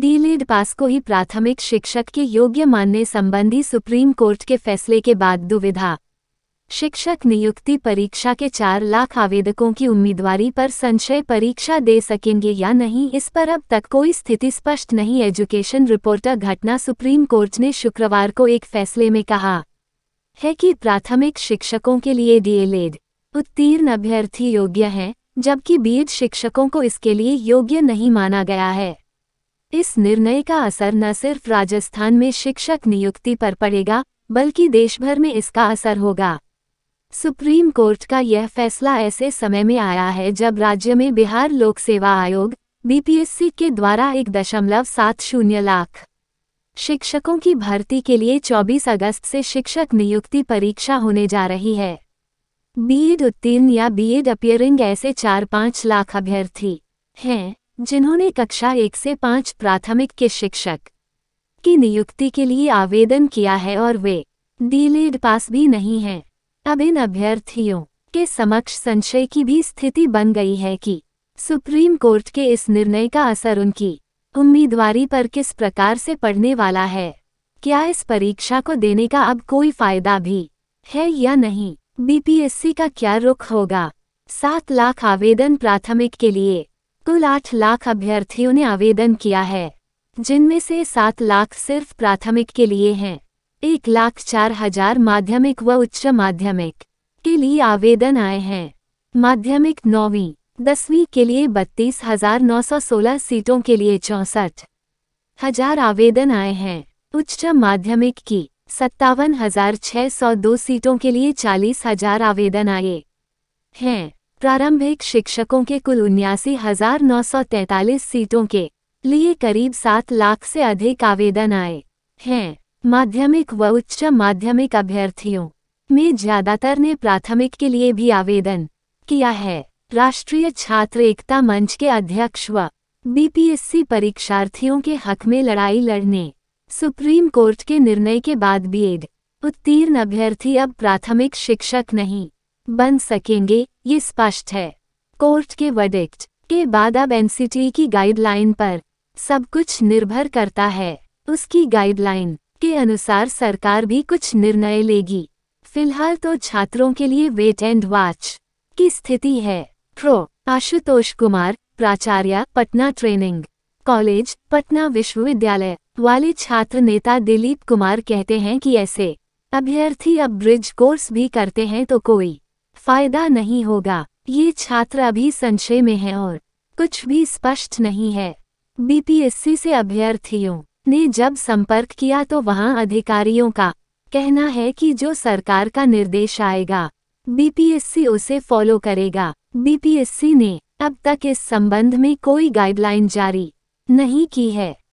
delete पास को ही प्राथमिक शिक्षक के योग्य मानने संबंधी सुप्रीम कोर्ट के फैसले के बाद दुविधा शिक्षक नियुक्ति परीक्षा के चार लाख आवेदकों की उम्मीदवारी पर संशय परीक्षा दे सकेंगे या नहीं इस पर अब तक कोई स्थिति स्पष्ट नहीं एजुकेशन रिपोर्टर घटना सुप्रीम कोर्ट ने शुक्रवार को एक फैसले में कहा है कि प्राथमिक शिक्षकों के लिए डीएलएड उत्तीर्ण अभ्यर्थी योग्य हैं जबकि बीएड शिक्षकों को इसके लिए योग्य नहीं माना गया है इस निर्णय का असर न सिर्फ राजस्थान में शिक्षक नियुक्ति पर पड़ेगा बल्कि देशभर में इसका असर होगा सुप्रीम कोर्ट का यह फैसला ऐसे समय में आया है जब राज्य में बिहार लोक सेवा आयोग बीपीएससी के द्वारा एक दशमलव सात शून्य लाख शिक्षकों की भर्ती के लिए 24 अगस्त से शिक्षक नियुक्ति परीक्षा होने जा रही है बीएड उत्तीर्ण या बीएड अपियरिंग ऐसे चार पाँच लाख अभ्यर्थी हैं जिन्होंने कक्षा एक से पाँच प्राथमिक के शिक्षक की नियुक्ति के लिए आवेदन किया है और वे डीलेड पास भी नहीं हैं अब इन अभ्यर्थियों के समक्ष संशय की भी स्थिति बन गई है कि सुप्रीम कोर्ट के इस निर्णय का असर उनकी उम्मीदवारी पर किस प्रकार से पड़ने वाला है क्या इस परीक्षा को देने का अब कोई फायदा भी है या नहीं बीपीएससी का क्या रुख होगा सात लाख आवेदन प्राथमिक के लिए कुल आठ लाख अभ्यर्थियों ने आवेदन किया है जिनमें से सात लाख सिर्फ प्राथमिक के लिए हैं एक लाख चार हजार माध्यमिक व उच्च माध्यमिक के लिए आवेदन आए हैं माध्यमिक नौवीं दसवीं के लिए बत्तीस हजार नौ सौ सोलह सीटों के लिए चौंसठ हजार आवेदन आए हैं उच्च माध्यमिक की सत्तावन हजार छः सौ दो सीटों के लिए चालीस हजार आवेदन आए हैं प्रारंभिक शिक्षकों के कुल उन्यासी हजार नौ सौ तैंतालीस सीटों के लिए करीब सात लाख से अधिक आवेदन आए हैं माध्यमिक व उच्च माध्यमिक अभ्यर्थियों में ज्यादातर ने प्राथमिक के लिए भी आवेदन किया है राष्ट्रीय छात्र एकता मंच के अध्यक्ष व बीपीएससी परीक्षार्थियों के हक में लड़ाई लड़ने सुप्रीम कोर्ट के निर्णय के बाद बीएड उत्तीर्ण अभ्यर्थी अब प्राथमिक शिक्षक नहीं बन सकेंगे ये स्पष्ट है कोर्ट के वर्डिक्ट के बाद अब एनसीटी की गाइडलाइन पर सब कुछ निर्भर करता है उसकी गाइडलाइन के अनुसार सरकार भी कुछ निर्णय लेगी फिलहाल तो छात्रों के लिए वेट एंड वॉच की स्थिति है प्रो आशुतोष कुमार प्राचार्य पटना ट्रेनिंग कॉलेज पटना विश्वविद्यालय वाले छात्र नेता दिलीप कुमार कहते हैं कि ऐसे अभ्यर्थी अब ब्रिज कोर्स भी करते हैं तो कोई फायदा नहीं होगा ये छात्र अभी संशय में है और कुछ भी स्पष्ट नहीं है बीपीएससी से अभ्यर्थियों ने जब संपर्क किया तो वहां अधिकारियों का कहना है कि जो सरकार का निर्देश आएगा बीपीएससी उसे फॉलो करेगा बीपीएससी ने अब तक इस संबंध में कोई गाइडलाइन जारी नहीं की है